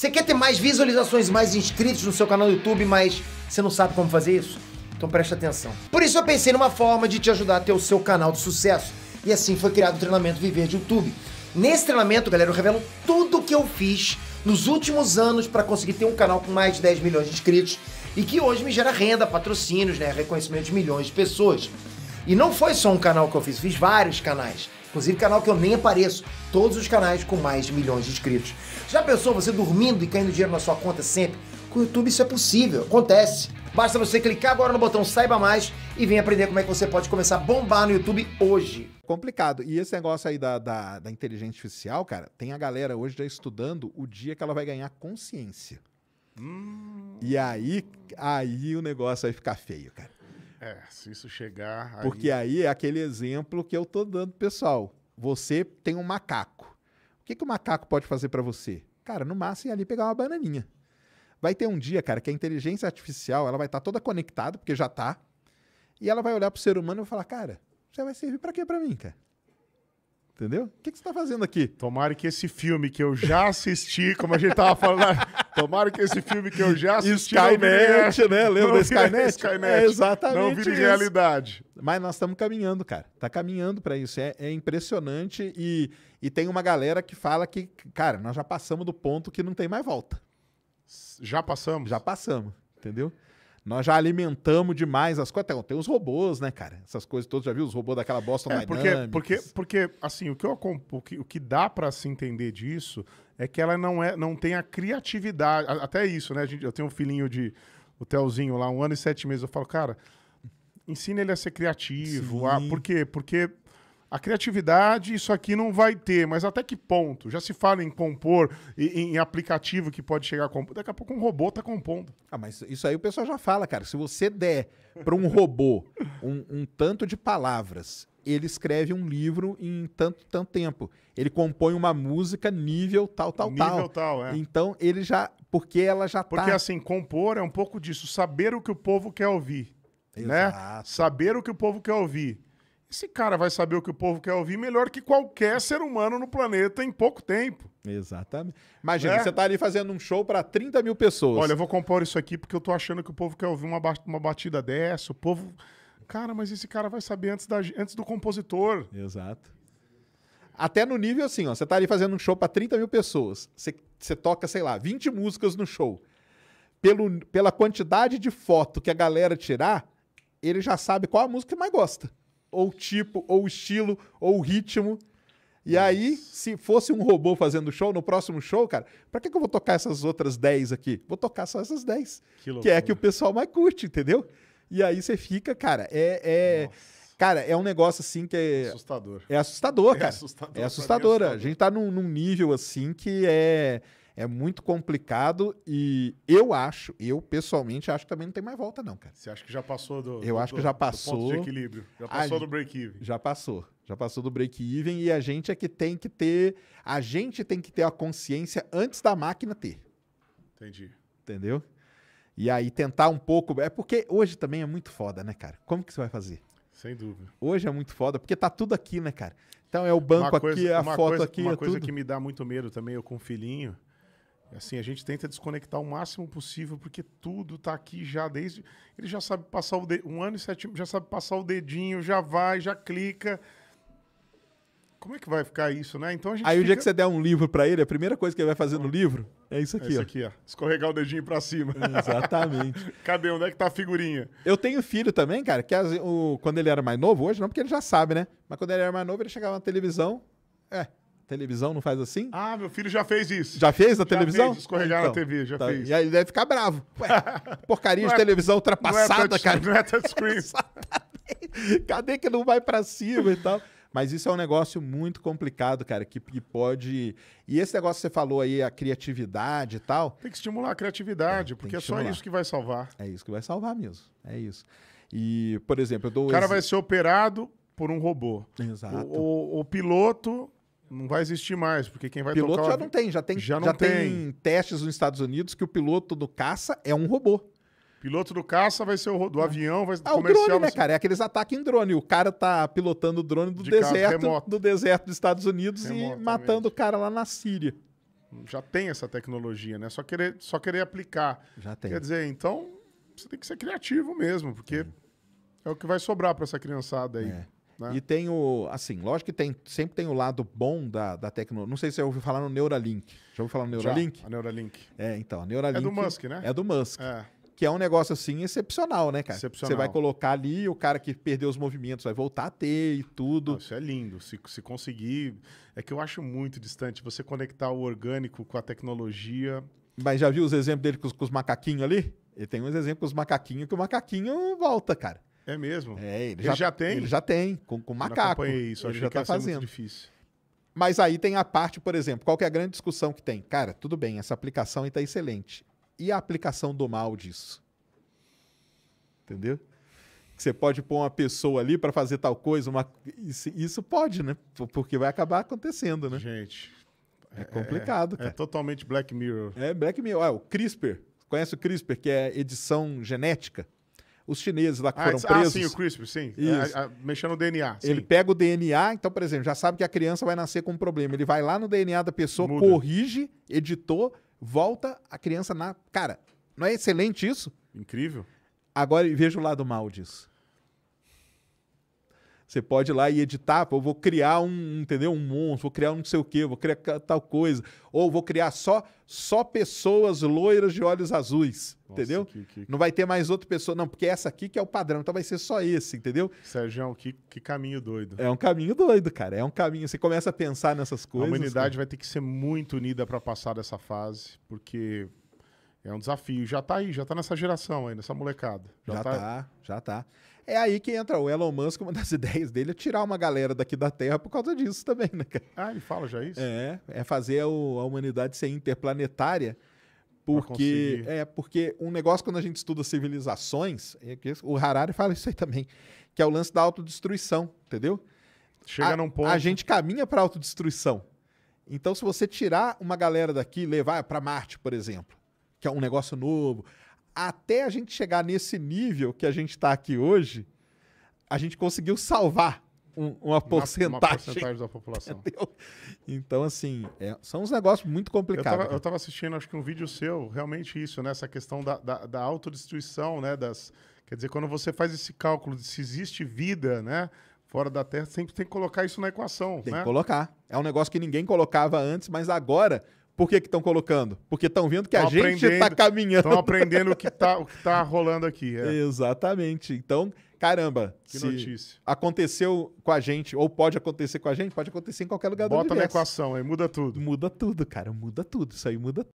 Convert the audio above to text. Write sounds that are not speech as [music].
Você quer ter mais visualizações, mais inscritos no seu canal do YouTube, mas você não sabe como fazer isso? Então preste atenção. Por isso eu pensei numa forma de te ajudar a ter o seu canal de sucesso. E assim foi criado o treinamento Viver de YouTube. Nesse treinamento, galera, eu revelo tudo o que eu fiz nos últimos anos para conseguir ter um canal com mais de 10 milhões de inscritos e que hoje me gera renda, patrocínios, né, reconhecimento de milhões de pessoas. E não foi só um canal que eu fiz, fiz vários canais. Inclusive canal que eu nem apareço. Todos os canais com mais de milhões de inscritos. Já pensou você dormindo e caindo dinheiro na sua conta sempre? Com o YouTube isso é possível, acontece. Basta você clicar agora no botão Saiba Mais e vem aprender como é que você pode começar a bombar no YouTube hoje. Complicado. E esse negócio aí da, da, da inteligência artificial, cara, tem a galera hoje já estudando o dia que ela vai ganhar consciência. Hum. E aí, aí o negócio vai ficar feio, cara. É, se isso chegar. Aí... Porque aí é aquele exemplo que eu tô dando, pessoal. Você tem um macaco. O que, que o macaco pode fazer para você? Cara, no máximo ir ali pegar uma bananinha. Vai ter um dia, cara, que a inteligência artificial ela vai estar tá toda conectada, porque já tá. E ela vai olhar pro ser humano e falar: "Cara, você vai servir para quê para mim, cara?" Entendeu? O que, que você está fazendo aqui? Tomara que esse filme que eu já assisti, como a gente tava falando, Tomara que esse filme que eu já assisti. Skynet, né? Lembra da Skynet? Skynet? É exatamente. Não vire realidade. Mas nós estamos caminhando, cara. Tá caminhando para isso. É, é impressionante. E, e tem uma galera que fala que, cara, nós já passamos do ponto que não tem mais volta. Já passamos? Já passamos, entendeu? Nós já alimentamos demais as coisas. Tem, tem os robôs, né, cara? Essas coisas todas, já viu os robôs daquela bosta é, porque, porque, porque, assim, o que, eu, o que, o que dá para se entender disso é que ela não, é, não tem a criatividade. Até isso, né? Gente, eu tenho um filhinho de. O Telzinho lá, um ano e sete meses. Eu falo, cara, ensina ele a ser criativo. Ah, por quê? Porque a criatividade isso aqui não vai ter, mas até que ponto? Já se fala em compor, em, em aplicativo que pode chegar a compor. Daqui a pouco um robô está compondo. Ah, mas isso aí o pessoal já fala, cara. Se você der para um robô um, um tanto de palavras, ele escreve um livro em tanto, tanto tempo. Ele compõe uma música nível tal, tal, nível tal. Nível tal, é. Então ele já. Porque ela já porque, tá. Porque assim, compor é um pouco disso, saber o que o povo quer ouvir. Né? Exato. Né? Saber o que o povo quer ouvir esse cara vai saber o que o povo quer ouvir melhor que qualquer ser humano no planeta em pouco tempo. Exatamente. Imagina, é? você tá ali fazendo um show para 30 mil pessoas. Olha, eu vou compor isso aqui porque eu tô achando que o povo quer ouvir uma, uma batida dessa. O povo. Cara, mas esse cara vai saber antes, da, antes do compositor. Exato. Até no nível assim, ó. Você tá ali fazendo um show para 30 mil pessoas. Você, você toca, sei lá, 20 músicas no show. Pelo, pela quantidade de foto que a galera tirar, ele já sabe qual a música que mais gosta ou tipo, ou estilo, ou ritmo. E Nossa. aí, se fosse um robô fazendo show, no próximo show, cara, pra que, que eu vou tocar essas outras 10 aqui? Vou tocar só essas 10. Que, que é a que o pessoal mais curte, entendeu? E aí você fica, cara, é. é cara, é um negócio assim que é. Assustador. É assustador, é cara. É assustador. É assustador. É né? assustador. A gente tá num, num nível assim que é. É muito complicado e eu acho, eu pessoalmente acho que também não tem mais volta, não, cara. Você acha que já passou do. Eu do, acho que já passou. Do ponto de equilíbrio. Já passou a, do break-even. Já passou. Já passou do break-even e a gente é que tem que ter. A gente tem que ter a consciência antes da máquina ter. Entendi. Entendeu? E aí tentar um pouco. É porque hoje também é muito foda, né, cara? Como que você vai fazer? Sem dúvida. Hoje é muito foda, porque tá tudo aqui, né, cara? Então é o banco coisa, aqui, a foto coisa, aqui. Uma é coisa tudo. que me dá muito medo também, eu com um filhinho, Assim, a gente tenta desconectar o máximo possível, porque tudo está aqui já desde. Ele já sabe passar o de... um ano e sete já sabe passar o dedinho, já vai, já clica. Como é que vai ficar isso, né? Então a gente Aí fica... o dia que você der um livro para ele, a primeira coisa que ele vai fazer no livro é isso é aqui, é isso aqui ó. ó. Escorregar o dedinho para cima. [laughs] Exatamente. [laughs] Cadê? Onde é que tá a figurinha? Eu tenho filho também, cara, que as, o, quando ele era mais novo, hoje não, porque ele já sabe, né? Mas quando ele era mais novo, ele chegava na televisão, é, televisão não faz assim? Ah, meu filho já fez isso. Já fez na já televisão? Fez, escorregar então, na TV, já tá, fez. E aí ele deve ficar bravo. Ué, [laughs] porcaria de é, televisão ultrapassada, não é cara. Não é touchscreen. [laughs] Cadê que não vai para cima e tal? Mas isso é um negócio muito complicado, cara, que, que, pode. E esse negócio que você falou aí, a criatividade e tal. Tem que estimular a criatividade, é, porque é só isso que vai salvar. É isso que vai salvar mesmo. É isso. E, por exemplo, eu dou. O cara ex... vai ser operado por um robô. Exato. O, o, o piloto não vai existir mais, porque quem vai piloto tocar... Piloto já não tem, já tem, já, já tem. tem. testes nos Estados Unidos que o piloto do caça é um robô. Piloto do caça vai ser o do ah. avião, vai ah, o drone, né, ser... cara? É aqueles ataques em drone. O cara tá pilotando o drone do de deserto, do deserto dos Estados Unidos e matando o cara lá na Síria. Já tem essa tecnologia, né? Só querer, só querer aplicar. Já tem. Quer dizer, então você tem que ser criativo mesmo, porque é, é o que vai sobrar para essa criançada aí. É. Né? E tem o. Assim, lógico que tem, sempre tem o lado bom da, da tecnologia. Não sei se você ouviu falar no Neuralink. Já ouviu falar no Neuralink? Já, a Neuralink. É, então. A Neuralink. É do Musk, né? É do Musk. É. Que é um negócio assim excepcional, né, cara? Excepcional. Você vai colocar ali, o cara que perdeu os movimentos vai voltar a ter e tudo. Não, isso é lindo. Se, se conseguir. É que eu acho muito distante você conectar o orgânico com a tecnologia. Mas já viu os exemplos dele com os, com os macaquinhos ali? Ele tem uns exemplos com os macaquinhos que o macaquinho volta, cara. É mesmo? É, ele, ele já, já, tem? Ele já tem, com, com macaco. Eu acompanhei isso, ele já que tá fazendo. difícil. Mas aí tem a parte, por exemplo, qual que é a grande discussão que tem? Cara, tudo bem, essa aplicação está excelente. E a aplicação do mal disso? Entendeu? Que você pode pôr uma pessoa ali para fazer tal coisa, uma... isso, isso pode, né? Porque vai acabar acontecendo, né? Gente, é complicado, é, é cara. É totalmente Black Mirror. É Black Mirror. Ah, o CRISPR. Conhece o CRISPR, que é edição genética? os chineses lá que ah, foram presos. Ah, sim, o CRISPR, sim. A, é, a, é, mexendo no DNA. Sim. Ele pega o DNA, então, por exemplo, já sabe que a criança vai nascer com um problema. Ele vai lá no DNA da pessoa, Muda. corrige, editou, volta, a criança na. Cara, não é excelente isso? Incrível. Agora veja o lado mal disso. Você pode ir lá e editar, pô, eu vou criar um, entendeu? Um monstro, vou criar um não sei o quê, vou criar tal coisa, ou vou criar só só pessoas loiras de olhos azuis, Nossa, entendeu? Que, que... Não vai ter mais outra pessoa, não, porque essa aqui que é o padrão, então vai ser só esse, entendeu? Sérgio, que, que caminho doido. É um caminho doido, cara, é um caminho, você começa a pensar nessas coisas. A humanidade cara. vai ter que ser muito unida para passar dessa fase, porque é um desafio. Já tá aí, já tá nessa geração aí, nessa molecada. Já, já tá, tá já tá. É aí que entra o Elon Musk, uma [laughs] das ideias dele é tirar uma galera daqui da Terra por causa disso também, né, cara? Ah, ele fala já isso? É, é fazer a, humanidade ser interplanetária. Porque, é, porque um negócio quando a gente estuda civilizações, é o Harari fala isso aí também, que é o lance da autodestruição, entendeu? Chega a, num ponto. A gente caminha para autodestruição. Então, se você tirar uma galera daqui e levar para Marte, por exemplo, que é um negócio novo. Até a gente chegar nesse nível que a gente está aqui hoje, a gente conseguiu salvar um, uma porcentagem. Uma, uma, porcentagem da população. [laughs] Entendeu? Então, assim, é, são uns negócios muito complicados. Eu estava assistindo, acho que um vídeo seu, realmente isso, né? Essa questão da, da, da autodestruição, né? Das, quer dizer, quando você faz esse cálculo de se existe vida, né? Fora da Terra, sempre tem que colocar isso na equação. Tem né? que colocar. É um negócio que ninguém colocava antes, mas agora por que estão colocando? Porque estão vendo que tão a gente está caminhando. Estão aprendendo o que está tá, tá [laughs] rolando aqui. É. Exatamente. Então, caramba. Que notícia. Aconteceu com a gente, ou pode acontecer com a gente, pode acontecer em qualquer lugar Bota do mundo. Bota na equação, aí muda tudo. Muda tudo, cara. Muda tudo. Isso aí muda